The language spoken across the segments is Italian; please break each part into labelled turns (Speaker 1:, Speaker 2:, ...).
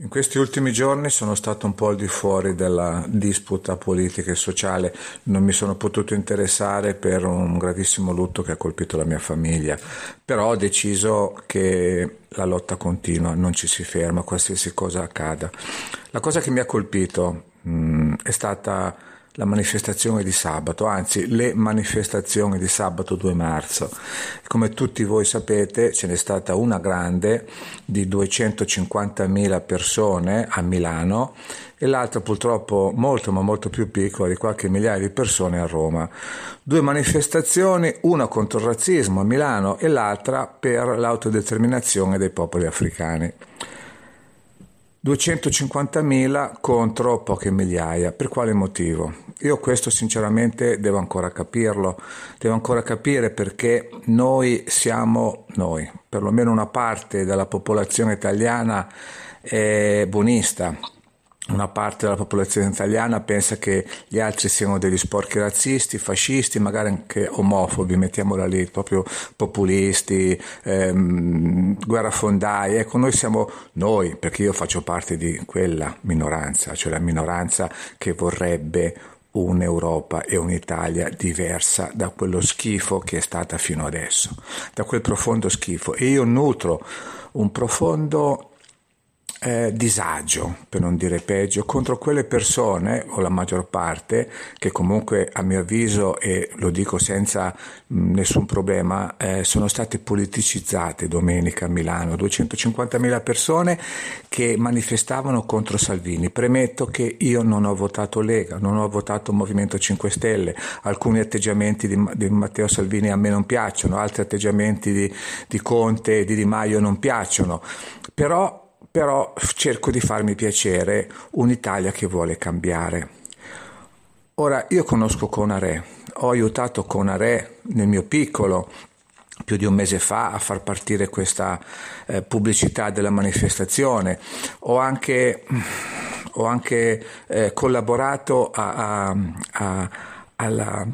Speaker 1: In questi ultimi giorni sono stato un po' al di fuori della disputa politica e sociale, non mi sono potuto interessare per un gravissimo lutto che ha colpito la mia famiglia, però ho deciso che la lotta continua, non ci si ferma, qualsiasi cosa accada. La cosa che mi ha colpito mh, mm, è stata la manifestazione di sabato, anzi le manifestazioni di sabato 2 marzo. Come tutti voi sapete ce n'è stata una grande di 250.000 persone a Milano e l'altra purtroppo molto ma molto più piccola di qualche migliaia di persone a Roma. Due manifestazioni, una contro il razzismo a Milano e l'altra per l'autodeterminazione dei popoli africani. 250.000 contro poche migliaia. Per quale motivo? Io questo sinceramente devo ancora capirlo, devo ancora capire perché noi siamo noi, perlomeno una parte della popolazione italiana è buonista, una parte della popolazione italiana pensa che gli altri siano degli sporchi razzisti, fascisti, magari anche omofobi, mettiamola lì, proprio populisti, ehm, guerrafondai. Ecco, noi siamo noi, perché io faccio parte di quella minoranza, cioè la minoranza che vorrebbe un'Europa e un'Italia diversa da quello schifo che è stata fino adesso, da quel profondo schifo. E io nutro un profondo eh, disagio, per non dire peggio, contro quelle persone, o la maggior parte, che comunque a mio avviso, e lo dico senza mh, nessun problema, eh, sono state politicizzate domenica a Milano, 250.000 persone che manifestavano contro Salvini. Premetto che io non ho votato Lega, non ho votato Movimento 5 Stelle, alcuni atteggiamenti di, di Matteo Salvini a me non piacciono, altri atteggiamenti di, di Conte e di Di Maio non piacciono, però però cerco di farmi piacere un'Italia che vuole cambiare. Ora, io conosco Conare, ho aiutato Conare nel mio piccolo più di un mese fa a far partire questa eh, pubblicità della manifestazione. Ho anche, ho anche eh, collaborato a, a, a, alla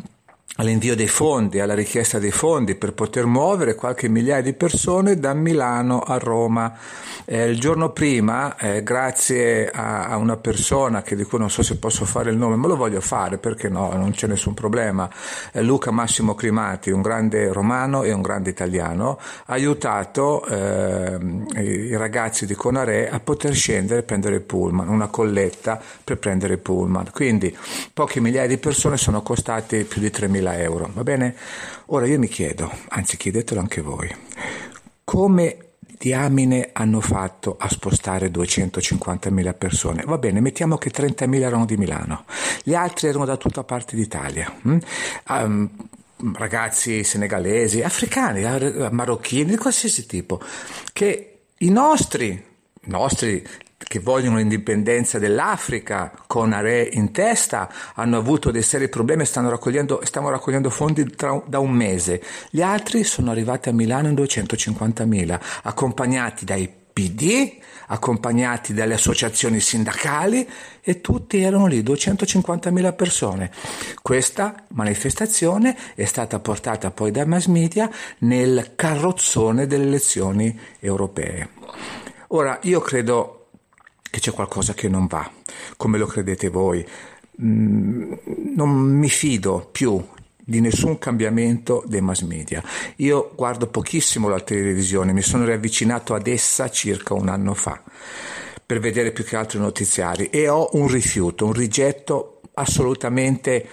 Speaker 1: all'invio dei fondi, alla richiesta dei fondi per poter muovere qualche migliaia di persone da Milano a Roma. Eh, il giorno prima, eh, grazie a, a, una persona che di cui non so se posso fare il nome, ma lo voglio fare perché no, non c'è nessun problema, eh, Luca Massimo Climati, un grande romano e un grande italiano, ha aiutato ehm, i ragazzi di Conare a poter scendere e prendere il pullman, una colletta per prendere il pullman. Quindi poche migliaia di persone sono costate più di 3 3.000 100.000 euro, va bene? Ora io mi chiedo, anzi chiedetelo anche voi, come diamine hanno fatto a spostare 250.000 persone? Va bene, mettiamo che 30.000 erano di Milano, gli altri erano da tutta parte d'Italia. Mm? Um, ragazzi senegalesi, africani, marocchini, di qualsiasi tipo, che i nostri, nostri che vogliono l'indipendenza dell'Africa con Are in testa hanno avuto dei seri problemi e stiamo raccogliendo fondi tra, da un mese. Gli altri sono arrivati a Milano in 250.000, accompagnati dai PD, accompagnati dalle associazioni sindacali e tutti erano lì, 250.000 persone. Questa manifestazione è stata portata poi dai mass media nel carrozzone delle elezioni europee. Ora, io credo che c'è qualcosa che non va, come lo credete voi. Mm, non mi fido più di nessun cambiamento dei mass media. Io guardo pochissimo la televisione, mi sono riavvicinato ad essa circa un anno fa per vedere più che altro i notiziari e ho un rifiuto, un rigetto assolutamente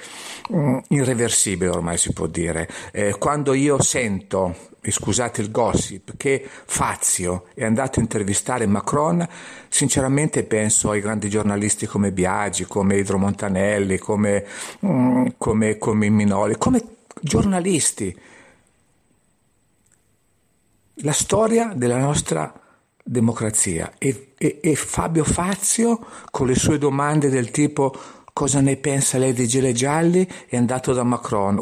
Speaker 1: mm, irreversibile ormai si può dire. Eh, quando io sento e scusate il gossip, che Fazio è andato a intervistare Macron, sinceramente penso ai grandi giornalisti come Biagi, come Idro Montanelli, come, mm, come, come Minoli, come giornalisti. La storia della nostra democrazia e, e, e Fabio Fazio con le sue domande del tipo cosa ne pensa lei di Gile Gialli è andato da Macron,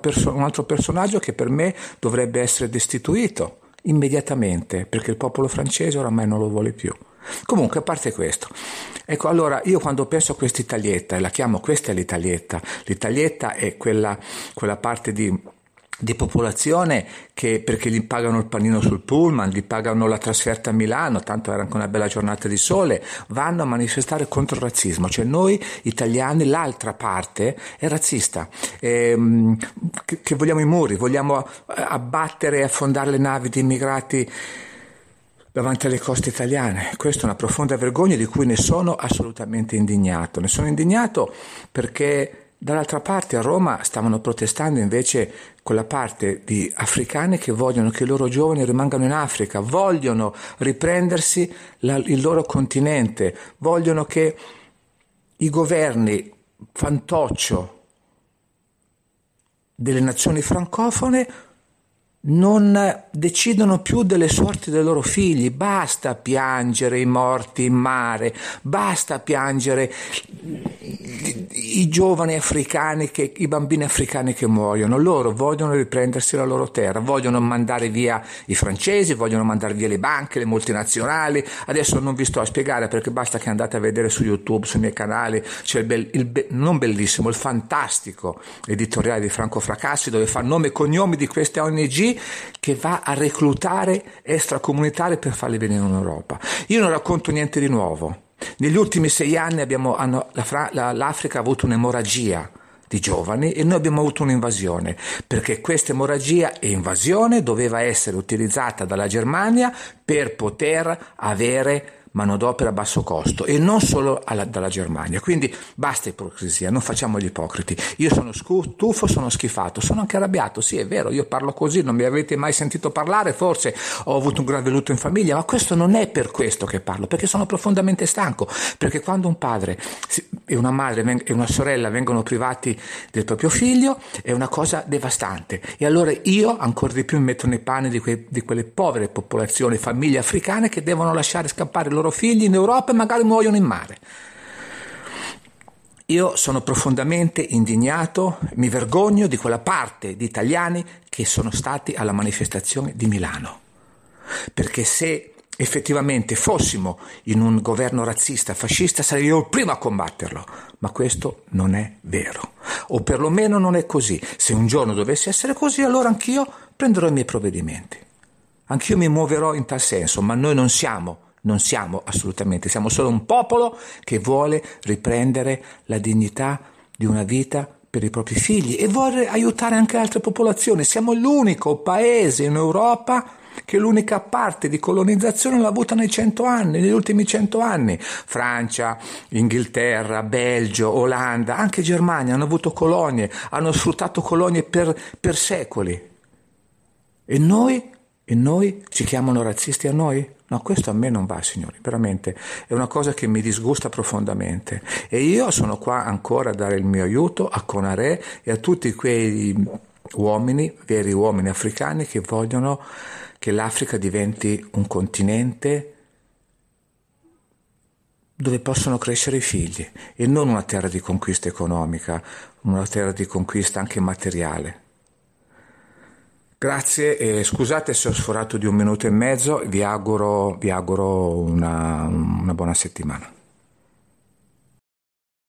Speaker 1: perso- un altro personaggio che per me dovrebbe essere destituito immediatamente perché il popolo francese oramai non lo vuole più. Comunque, a parte questo, ecco allora io quando penso a questa quest'Italietta, e la chiamo questa è l'Italietta, l'Italietta è quella, quella parte di di popolazione che perché gli pagano il panino sul pullman, gli pagano la trasferta a Milano, tanto era anche una bella giornata di sole, vanno a manifestare contro il razzismo, cioè noi italiani l'altra parte è razzista, ehm, che, che vogliamo i muri, vogliamo eh, abbattere e affondare le navi di immigrati davanti alle coste italiane. Questa è una profonda vergogna di cui ne sono assolutamente indignato. Ne sono indignato perché Dall'altra parte a Roma stavano protestando invece quella parte di africani che vogliono che i loro giovani rimangano in Africa, vogliono riprendersi la, il loro continente, vogliono che i governi fantoccio delle nazioni francofone non decidono più delle sorti dei loro figli, basta piangere i morti in mare, basta piangere i giovani africani, che, i bambini africani che muoiono, loro vogliono riprendersi la loro terra, vogliono mandare via i francesi, vogliono mandare via le banche, le multinazionali, adesso non vi sto a spiegare perché basta che andate a vedere su YouTube, sui miei canali, c'è il, bel, il be, non bellissimo, il fantastico editoriale di Franco Fracassi dove fa nome e cognomi di queste ONG che va a reclutare extracomunitari per farli venire in Europa. Io non racconto niente di nuovo negli ultimi sei anni abbiamo, hanno, la Fra, la, l'Africa ha avuto un'emorragia di giovani e noi abbiamo avuto un'invasione, perché questa emorragia e invasione doveva essere utilizzata dalla Germania per poter avere manodopera a basso costo e non solo alla, dalla Germania. Quindi basta ipocrisia, non facciamo gli ipocriti. Io sono stufo, sono schifato, sono anche arrabbiato, sì è vero, io parlo così, non mi avete mai sentito parlare, forse ho avuto un grave lutto in famiglia, ma questo non è per questo che parlo, perché sono profondamente stanco, perché quando un padre e una madre e una sorella vengono privati del proprio figlio è una cosa devastante e allora io ancora di più mi metto nei panni di, que, di quelle povere popolazioni, famiglie africane che devono lasciare scappare loro loro figli in Europa e magari muoiono in mare. Io sono profondamente indignato, mi vergogno di quella parte di italiani che sono stati alla manifestazione di Milano. Perché se effettivamente fossimo in un governo razzista, fascista, sarei io il primo a combatterlo. Ma questo non è vero. O perlomeno non è così. Se un giorno dovesse essere così, allora anch'io prenderò i miei provvedimenti. Anch'io mi muoverò in tal senso, ma noi non siamo non siamo assolutamente, siamo solo un popolo che vuole riprendere la dignità di una vita per i propri figli e vuole aiutare anche altre popolazioni. Siamo l'unico paese in Europa che l'unica parte di colonizzazione l'ha avuta nei cento anni, negli ultimi cento anni. Francia, Inghilterra, Belgio, Olanda, anche Germania hanno avuto colonie, hanno sfruttato colonie per, per secoli. E noi? E noi? Ci chiamano razzisti a noi? No, questo a me non va, signori, veramente è una cosa che mi disgusta profondamente. E io sono qua ancora a dare il mio aiuto a Conare e a tutti quei uomini, veri uomini africani che vogliono che l'Africa diventi un continente dove possono crescere i figli e non una terra di conquista economica, una terra di conquista anche materiale. Grazie, eh, scusate se ho sforato di un minuto e mezzo, vi auguro, vi auguro una, una buona settimana.